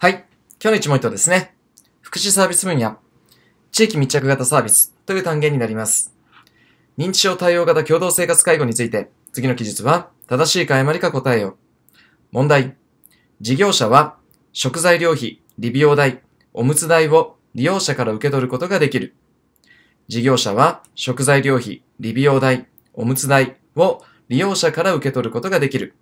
はい。今日の一問一答ですね。福祉サービス分野。地域密着型サービスという単元になります。認知症対応型共同生活介護について、次の記述は正しいか誤りか答えよ。問題。事業者は食材料費、利用代、おむつ代を利用者から受け取ることができる。事業者は食材料費、利用代、おむつ代を利用者から受け取ることができる。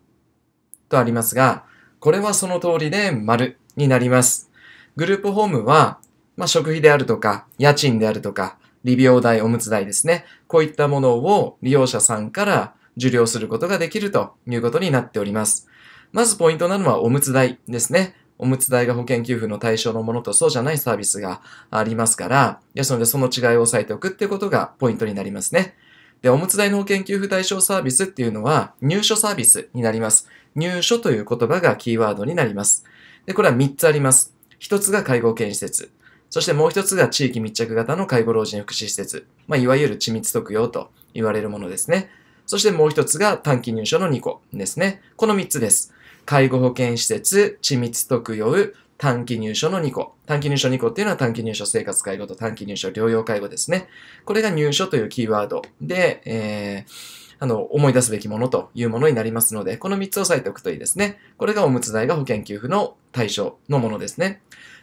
とありますが、これはその通りで丸。になります。グループホームは、まあ、食費であるとか、家賃であるとか、利用代、おむつ代ですね。こういったものを利用者さんから受領することができるということになっております。まずポイントなのはおむつ代ですね。おむつ代が保険給付の対象のものとそうじゃないサービスがありますから、ですのでその違いを押さえておくっていうことがポイントになりますね。で、おむつ代の保険給付対象サービスっていうのは入所サービスになります。入所という言葉がキーワードになります。で、これは3つあります。1つが介護保健施設。そしてもう1つが地域密着型の介護老人福祉施設。まあ、いわゆる緻密特養と言われるものですね。そしてもう1つが短期入所の2個ですね。この3つです。介護保健施設、緻密特養、短期入所の2個。短期入所2個っていうのは短期入所生活介護と短期入所療養介護ですね。これが入所というキーワードで、えー、あの、思い出すべきものというものになりますので、この3つを押さえておくといいですね。これがおむつ代が保険給付の対象のものですね。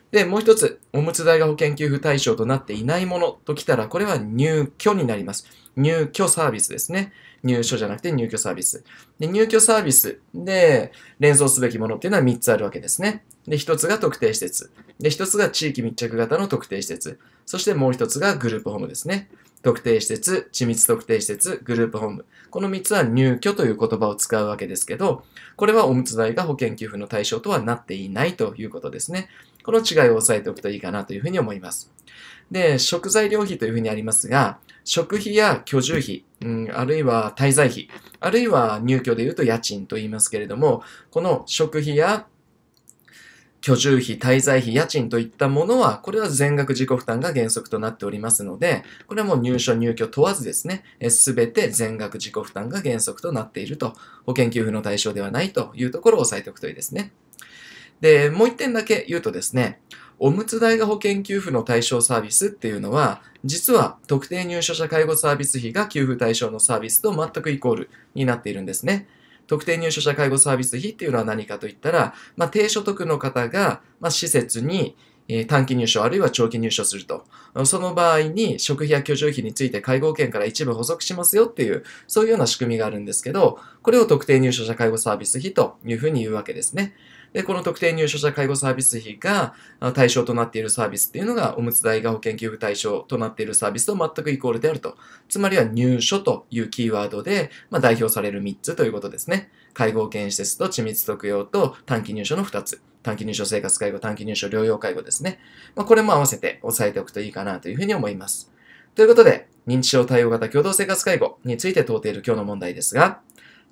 で、もう一つ、おむつ代が保険給付対象となっていないものときたら、これは入居になります。入居サービスですね。入所じゃなくて入居サービス。で、入居サービスで連想すべきものっていうのは3つあるわけですね。で、1つが特定施設。で、1つが地域密着型の特定施設。そしてもう1つがグループホームですね。特定施設、緻密特定施設、グループホーム。この3つは入居という言葉を使うわけですけど、これはおむつ代が保険給付の対象とはなっていないということですね。この違いを押さえておくといいかなというふうに思います。で、食材料費というふうにありますが、食費や居住費、うん、あるいは滞在費、あるいは入居でいうと家賃と言いますけれども、この食費や居住費、滞在費、家賃といったものは、これは全額自己負担が原則となっておりますので、これはもう入所、入居問わずですね、すべて全額自己負担が原則となっていると、保険給付の対象ではないというところを押さえておくといいですね。で、もう一点だけ言うとですね、おむつ代が保険給付の対象サービスっていうのは、実は特定入所者介護サービス費が給付対象のサービスと全くイコールになっているんですね。特定入所者介護サービス費っていうのは何かといったら、まあ、低所得の方が、まあ、施設に、短期入所あるいは長期入所すると。その場合に食費や居住費について介護保険から一部補足しますよっていう、そういうような仕組みがあるんですけど、これを特定入所者介護サービス費というふうに言うわけですね。で、この特定入所者介護サービス費が対象となっているサービスっていうのが、おむつ代が保険給付対象となっているサービスと全くイコールであると。つまりは入所というキーワードで、まあ、代表される3つということですね。介護保険施設と緻密特養と短期入所の2つ。短期入所生活介護、短期入所療養介護ですね。まあ、これも合わせて押さえておくといいかなというふうに思います。ということで、認知症対応型共同生活介護について問うている今日の問題ですが、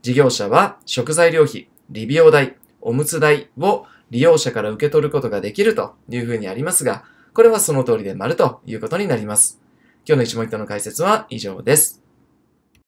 事業者は食材料費、利用代、おむつ代を利用者から受け取ることができるというふうにありますが、これはその通りで丸ということになります。今日の一問一答の解説は以上です。